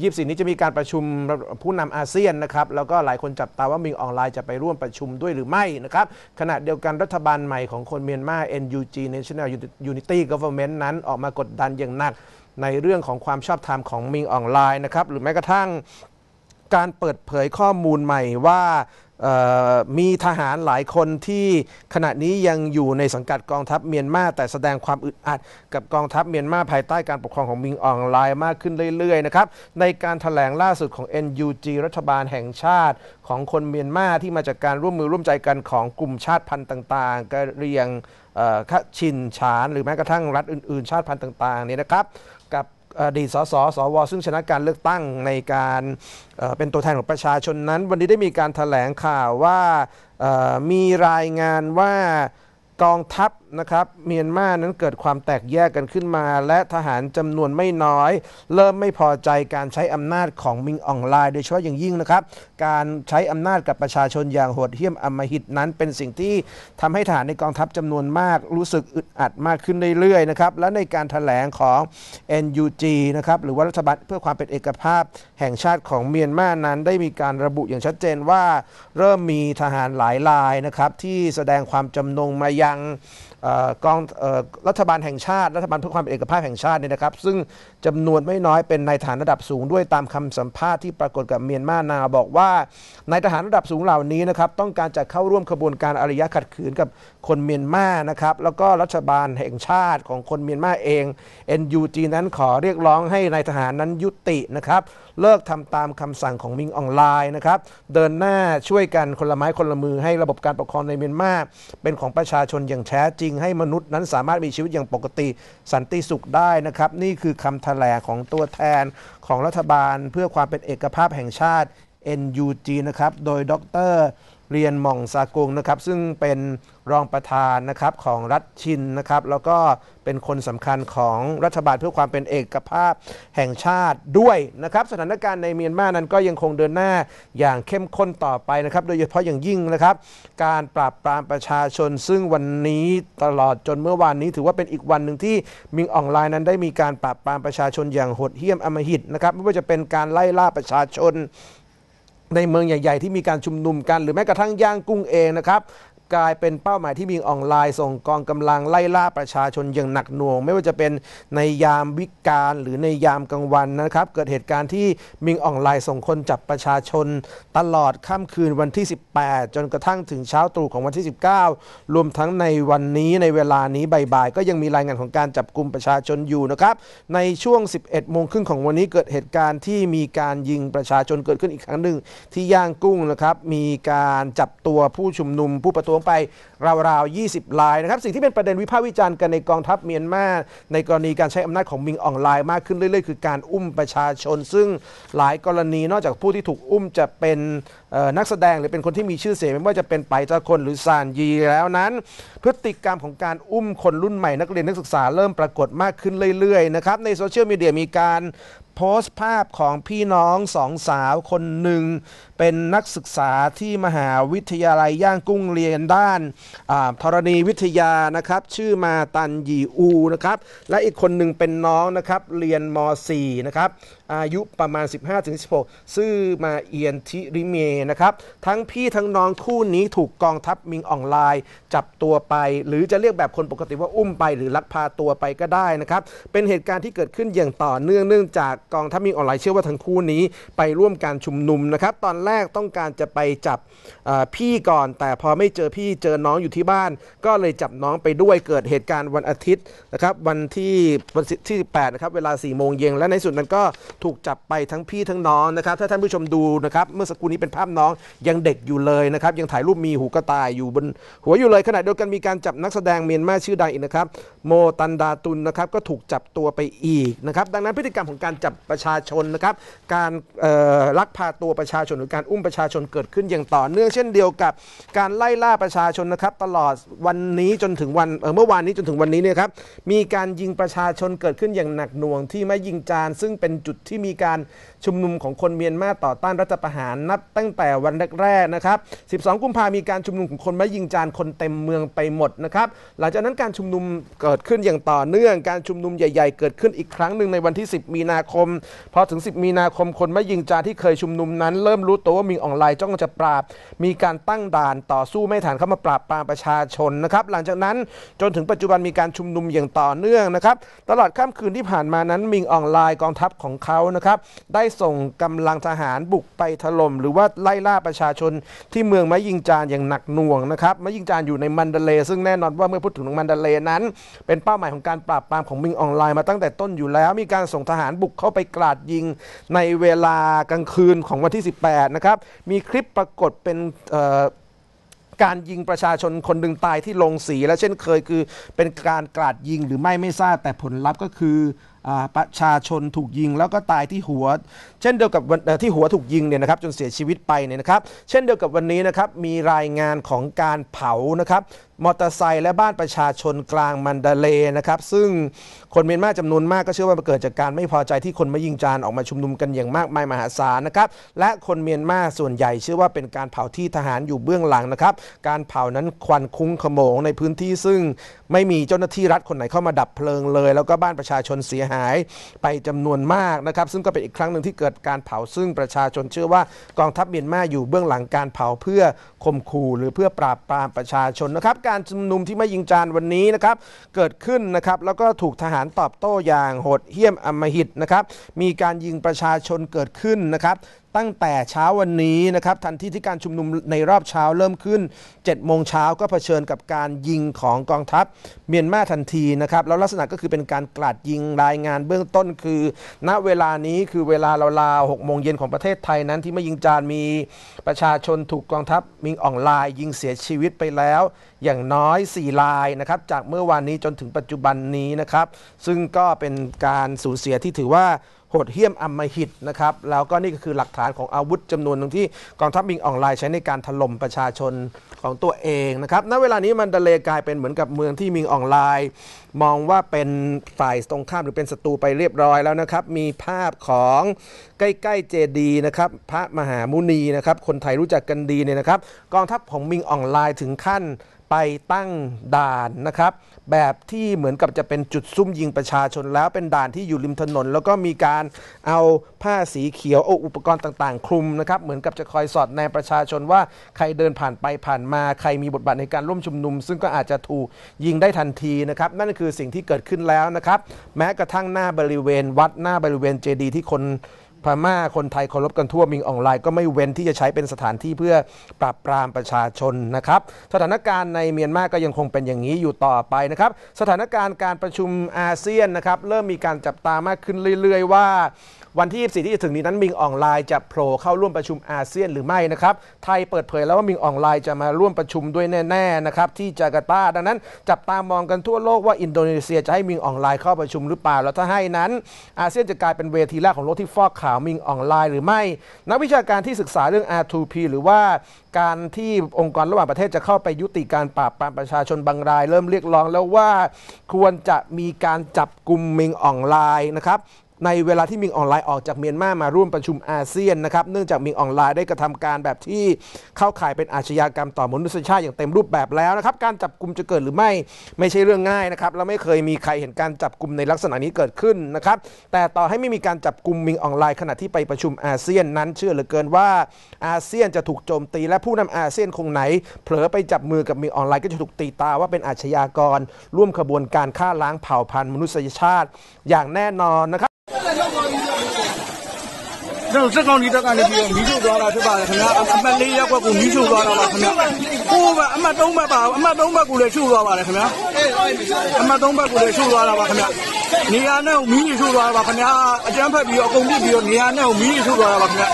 ยี่สิบนี้จะมีการประชุมผู้นำอาเซียนนะครับ แล้วก็หลายคนจับตาว่ามิงออนไลน์จะไปร่วมประชุมด้วยหรือไม่นะครับ ขณะเดียวกันรัฐบาลใหม่ของคนเมียนมา NUG National Unity Government นั้นออกมากดดันอย่างหนัก ในเรื่องของความชอบธรรมของมิงออนไลน์นะครับ หรือแม้กระทั่งการเปิดเผยข้อมูลใหม่ว่ามีทหารหลายคนที่ขณะนี้ยังอยู่ในสังกัดกองทัพเมียนมาแต่แสดงความอึดอัดกับกองทัพเมียนมาภายใต้การปกครองของมิงอองไลน์มากขึ้นเรื่อยๆนะครับในการถแถลงล่าสุดของ NUG รัฐบาลแห่งชาติของคนเมียนมาที่มาจากการร่วมมือร่วมใจกันของกลุ่มชาติพันธุ์ต่างๆกะเรียงคชินฉานหรือแม้กระทั่งรัฐอื่นๆชาติพันธุ์ต่างๆนี่นะครับอดีตสสสวซึ่งชนะการเลือกตั้งในการเป็นตัวแทนของประชาชนนั้น วันนี้ได้มีการถแถลงข่าวว่ามีรายงานว่ากองทัพนะครับเมียนมานั้นเกิดความแตกแยกกันขึ้นมา และทหารจำนวนไม่น้อย เริ่มไม่พอใจการใช้อำนาจของมิงอองไลน์โดยเฉพาะอย่างยิ่งนะครับการใช้อำนาจกับประชาชนอย่างโหดเหี้ยมอมหิตนั้น เป็นสิ่งที่ทำให้ทหารในกองทัพจำนวนมากรู้สึกอึดอัดมากขึ้นเรื่อยๆนะครับและในการถแถลงของ NUG นะครับหรือว่ารัฐบาลเพื่อความเป็นเอกภาพแห่งชาติของเมียนมานั้นได้มีการระบุอย่างชัดเจนว่า เริ่มมีทหารหลายรายนะครับที่แสดงความจำนงมายางังกองรัฐบาลแห่งชาติรัฐบาลเพื่อความเป็นเอกภาพแห่งชาติเนี่ยนะครับ ซึ่งจำนวนไม่น้อยเป็นนายทหารระดับสูง ด้วยตามคำสัมภาษณ์ที่ปรากฏกับเมียนมานา บอกว่านายทหารระดับสูงเหล่านี้นะครับต้องการจะเข้าร่วมขบวนการอารยะขัดขืนกับคนเมียนมานะครับแล้วก็รัฐบาลแห่งชาติของคนเมียนมาเอง NUG นั้นขอเรียกร้องให้นายทหารนั้นยุตินะครับเลิกทำตามคำสั่งของมิงออนไลน์นะครับเดินหน้าช่วยกันคนละไม้คนละมือให้ระบบการปกครองในเมียนมาเป็นของประชาชนอย่างแท้จริงริงให้มนุษย์นั้นสามารถมีชีวิตอย่างปกติสันติสุขได้นะครับ นี่คือคำแถลงของตัวแทนของรัฐบาลเพื่อความเป็นเอกภาพแห่งชาติ NUG นะครับโดยดรเรียนหม่องซากุงนะครับซึ่งเป็นรองประธานนะครับของรัฐชินนะครับ แล้วก็เป็นคนสำคัญของรัฐบาลเพื่อความเป็นเอกภาพแห่งชาติด้วยนะครับ สถานการณ์ในเมียนมานั้นก็ยังคงเดินหน้าอย่างเข้มข้นต่อไปนะครับ โดยเฉพาะอย่างยิ่งนะครับ การปราบปรามประชาชน ซึ่งวันนี้ตลอดจนเมื่อวานนี้ ถือว่าเป็นอีกวันหนึ่งที่มิงออนไลน์นั้นได้มีการปราบปรามประชาชนอย่างโหดเหี้ยมอมหิตนะครับไม่ว่าจะเป็นการไล่ล่าประชาชนในเมืองใหญ่ๆที่มีการชุมนุมกันหรือแม้กระทั่งย่างกุ้งเองนะครับกลายเป็นเป้าหมายที่มิงออนไลน์ส่งกองกำลังไล่ล่าประชาชนอย่างหนักหน่วง ไม่ว่าจะเป็นในยามวิกาลหรือในยามกลางวันนะครับ เกิดเหตุการณ์ที่มิงออนไลน์ส่งคนจับประชาชนตลอดค่ำคืนวันที่ 18 จนกระทั่งถึงเช้าตรู่ของวันที่ 19 รวมทั้งในวันนี้ในเวลานี้บ่ายๆก็ยังมีรายงานของการจับกลุ่มประชาชนอยู่นะครับในช่วง 11โมงครึ่งของวันนี้เกิดเหตุการณ์ที่มีการยิงประชาชนเกิดขึ้นอีกครั้งหนึ่ง ที่ย่างกุ้งนะครับมีการจับตัวผู้ชุมนุมผู้ประท้วงงไปราวๆ 20 ลายนะครับ สิ่งที่เป็นประเด็นวิพากษ์วิจารณ์กันในกองทัพเมียนมาในกรณีการใช้อำนาจของมิงออนไลน์มากขึ้นเรื่อย ๆ คือ การอุ้มประชาชน ซึ่งหลายกรณีนอกจากผู้ที่ถูกอุ้มจะเป็นนักแสดงหรือเป็นคนที่มีชื่อเสียงไม่ว่าจะเป็นไปตะคนหรือซานยีแล้วนั้น พฤติกรรมของการอุ้มคนรุ่นใหม่นักเรียนนักศึกษาเริ่มปรากฏมากขึ้นเรื่อยๆนะครับในโซเชียลมีเดียมีการโพสต์ภาพของพี่น้องสองสาวคนหนึ่งเป็นนักศึกษาที่มหาวิทยาลัยย่างกุ้งเรียนด้านธรณีวิทยานะครับชื่อมาตันยีอูนะครับและอีกคนหนึ่งเป็นน้องนะครับเรียนม .4 นะครับอายุประมาณ 15-16ชื่อมาเอียนทิริเมนะครับทั้งพี่ทั้งน้องคู่นี้ถูกกองทัพมิงออนไลน์จับตัวไป หรือจะเรียกแบบคนปกติว่าอุ้มไปหรือลักพาตัวไปก็ได้นะครับเป็นเหตุการณ์ที่เกิดขึ้นอย่างต่อเนื่องเนื่องจากกองทัพมิงออนไลน์เชื่อว่าทั้งคู่นี้ ไปร่วมการชุมนุมนะครับ ตอนแรกต้องการจะไปจับพี่ก่อน แต่พอไม่เจอพี่เจอน้องอยู่ที่บ้าน ก็เลยจับน้องไปด้วยเกิดเหตุการณ์วันอาทิตย์นะครับวันที่วันที่ 18 นะครับเวลา4ี่โมงเย็นและในสุดนั้นก็ถูกจับไปทั้งพี่ทั้งน้องนะครับถ้าท่านผู้ชมดูนะครับเมื่อสักครู่นี้เป็นภาพน้องยังเด็กอยู่เลยนะครับยังถ่ายรูปมีหูกระต่ายอยู่บนหัวอยู่เลยขณะเดียวกันมีการจับนักแสดงเมียนมาชื่อดังอีกนะครับโมตันดาตุนนะครับก็ถูกจับตัวไปอีกนะครับดังนั้นพฤติกรรมของการจับประชาชนนะครับการลักพาตัวประชาชนหรือการการอุ้มประชาชนเกิดขึ้นอย่างต่อเนื่องเช่นเดียวกับ การไล่ล่าประชาชนนะครับตลอดวันนี้จนถึงวันเเมื่อวานนี้จนถึงวันนี้เนี่ยครับมีการยิงประชาชนเกิดขึ้นอย่างหนักหน่วง ที่ไม่ยิงจานซึ่งเป็นจุดที่มีการชุมนุมของคนเมียนมาต่อต้านรัฐประหารนับตั้งแต่วันแรกๆนะครับ 12กุมภามีการชุมนุมของคนไม่ยิงจานคนเต็มเมืองไปหมดนะครับหลังจากนั้นการชุมนุมเกิดขึ้นอย่างต่อเนื่องการชุมนุมใหญ่ ๆ เกิดขึ้นอีกครั้งหนึ่งในวันที่ 10 มีนาคมพอถึง 10 มีนาคมคนไม่ยิงจานที่เคยชุมนุมนั้น เริ่มรู้ัวว่ามิงออนไลน์จ้องจะปราบมีการตั้งด่านต่อสู้ไม่ทันเข้ามาปราบปรามประชาชนนะครับหลังจากนั้นจนถึงปัจจุบันมีการชุมนุมอย่างต่อเนื่องนะครับตลอดค่ำคืนที่ผ่านมานั้นมิงออนไลน์กองทัพของเขานะครับได้ส่งกำลังทหารบุก ไปถล่มหรือว่าไล่ล่าประชาชนที่เมืองมะยิงจานอย่างหนักหน่วงนะครับมะยิงจานอยู่ในมันเดเลซึ่งแน่นอนว่าเมื่อพูดถึงมันเดเลนั้นเป็นเป้าหมายของการปราบปรามของมิงออนไลน์มาตั้งแต่ต้นอยู่แล้ว มีการส่งทหารบุกเข้าไปกราดยิงในเวลากลางคืนของวันที่ 18ะครับมีคลิปปรากฏเป็นการยิงประชาชนคนหนึ่งตายที่ลงสี และเช่นเคยคือเป็นการกราดยิงหรือไม่ไม่ทราบแต่ผลลัพธ์ก็คือประชาชนถูกยิงแล้วก็ตายที่หัว เช่นเดียวกับที่หัวถูกยิงเนี่ยนะครับ จนเสียชีวิตไปเนี่ยนะครับ เช่นเดียวกับวันนี้นะครับมีรายงานของการเผานะครับมอเตอร์ไซค์และบ้านประชาชนกลางมันดาเลนะครับซึ่งคนเมียนมาจำนวนมากก็เชื่อว่ามันเกิดจากการไม่พอใจที่คนมายิงจานออกมาชุมนุมกันอย่างมากมายมหาศาลนะครับและคนเมียนมาส่วนใหญ่เชื่อว่าเป็นการเผาที่ทหารอยู่เบื้องหลังนะครับ การเผานั้นควันคุ้งขโมงในพื้นที่ซึ่งไม่มีเจ้าหน้าที่รัฐคนไหนเข้ามาดับเพลิงเลย แล้วก็บ้านประชาชนเสียหายไปจำนวนมากนะครับ ซึ่งก็เป็นอีกครั้งหนึ่งที่เกิดการเผาซึ่งประชาชนเชื่อว่ากองทัพเมียนมาอยู่เบื้องหลังการเผาเพื่อข่มขู่หรือเพื่อปราบปรามประชาชนนะครับการชุมนุมที่ไม่ยิงจานวันนี้นะครับ เกิดขึ้นนะครับ แล้วก็ถูกทหารตอบโต้อย่างโหดเหี้ยมอำมหิตนะครับ มีการยิงประชาชนเกิดขึ้นนะครับตั้งแต่เช้าวันนี้นะครับทันทีที่การชุมนุมในรอบเช้าเริ่มขึ้น7โมงเช้าก็เผชิญกับการยิงของกองทัพเมียนมาทันทีนะครับแล้วลักษณะก็คือเป็นการกลาดยิงรายงานเบื้องต้นคือ ณเวลานี้คือเวลาราวๆกโมงเย็นของประเทศไทยนั้นที่ไม่ยิงจานมีประชาชนถูกกองทัพมิงอ่องลายยิงเสียชีวิตไปแล้ว อย่างน้อย4ลายนะครับจากเมื่อวานนี้จนถึงปัจจุบันนี้นะครับซึ่งก็เป็นการสูญเสียที่ถือว่าโหดเหี้ยมอำมหิตนะครับ แล้วก็นี่ก็คือหลักฐานของอาวุธจำนวนหนึ่งที่ กองทัพบิงออนไลน์ใช้ในการถล่มประชาชนของตัวเองนะครับณเวลานี้มันดะเลกลายเป็นเหมือนกับเมืองที่มิงออนไลน์มองว่าเป็นฝ่ายตรงข้ามหรือเป็นศัตรูไปเรียบร้อยแล้วนะครับ มีภาพของใกล้ ๆ เจดีนะครับพระมหามุนีนะครับคนไทยรู้จักกันดีเนี่ยนะครับ กองทัพของมิงออนไลน์ถึงขั้นไปตั้งด่านนะครับ แบบที่เหมือนกับจะเป็นจุดซุ่มยิงประชาชน แล้วเป็นด่านที่อยู่ริมถนน แล้วก็มีการเอาผ้าสีเขียวออุปกรณ์ต่างๆคลุมนะครับเหมือนกับจะคอยสอดแนมประชาชนว่าใครเดินผ่านไปผ่านมาใครมีบทบาทในการร่วมชุมนุม ซึ่งก็อาจจะถูกยิงได้ทันทีนะครับ นั่นคือสิ่งที่เกิดขึ้นแล้วนะครับ แม้กระทั่งหน้าบริเวณ วัดหน้าบริเวณเจดี ที่คนพม่าคนไทยเคารพกันทั่วมิงออนไลน์ ก็ไม่เว้นที่จะใช้เป็นสถานที่เพื่อปราบปรามประชาชนนะครับ สถานการณ์ในเมียนมาก็ยังคงเป็นอย่างนี้อยู่ต่อไปนะครับ สถานการณ์การประชุมอาเซียนนะครับเริ่มมีการจับตามากขึ้นเรื่อย ๆ ว่าวันที่ 24 ที่จะถึงนี้นั้นมิงอองไลน์จะโผล่เข้าร่วมประชุมอาเซียนหรือไม่นะครับไทยเปิดเผยแล้วว่ามิงอองไลน์จะมาร่วมประชุมด้วยแน่ๆนะครับที่จาการ์ตาดังนั้น จับตามองกันทั่วโลกว่าอินโดนีเซียจะให้มิงอองไลน์เข้าประชุมหรือเปล่า แล้วถ้าให้นั้นอาเซียนจะกลายเป็นเวทีแรกของโลกที่ฟอกข่าวมิงอองไลน์หรือไม่ นักวิชาการที่ศึกษาเรื่อง R2P หรือว่า การที่องค์กรระหว่างประเทศจะเข้าไปยุติการปราบปรามประชาชนบางราย เริ่มเรียกร้องแล้วว่าควรจะมีการจับกลุ่มมิงอองไลน์นะครับในเวลาที่มิงออนไลน์ออกจากเมียนมามาร่วมประชุมอาเซียนนะครับเนื่องจากมิงออนไลน์ได้กระทำการแบบที่เข้าข่ายเป็นอาชญากรรมต่อมนุษยชาติอย่างเต็มรูปแบบแล้วนะครับการจับกลุ่มจะเกิดหรือไม่ไม่ใช่เรื่องง่ายนะครับเราไม่เคยมีใครเห็นการจับกลุ่มในลักษณะนี้เกิดขึ้นนะครับแต่ต่อให้ไม่มีการจับกลุ่มมิงออนไลน์ขณะที่ไปประชุมอาเซียนนั้นเชื่อเหลือเกินว่าอาเซียนจะถูกโจมตี และผู้นำอาเซียนคงไหน เผลอไปจับมือกับมิงออนไลน์ก็จะถูกตีตาว่าเป็นอาชญากร ร่วมขบวนการฆ่าล้างเผ่าพันธุ์มนุษยชาติ อย่างแน่นอนนะครับကျွန်တော်စက်ကောင်ဒီတက်ကနေပြီးတော့မီးရှို့သွားတာဖြစ်ပါတယ်ခင်ဗျာအမှတ်၄ရက်ကွက်ကိုမီးရှို့သွားတာပါခင်ဗျာကိုယ်ကအမှတ်၃ဘက်ပါအမှတ်၃ဘက်ကိုလည်းရှို့သွားပါတယ်ခင်ဗျာအမှတ်၃ဘက်ကိုလည်းရှို့သွားတာပါခင်ဗျာနေရာနဲ့မီးရှို့သွားတာပါခင်ဗျာအကျန်းဖက်ပြီးတော့အကုန်ပြစ်ပြီးတော့နေရာနဲ့မီးရှို့သွားတာပါခင်ဗျာ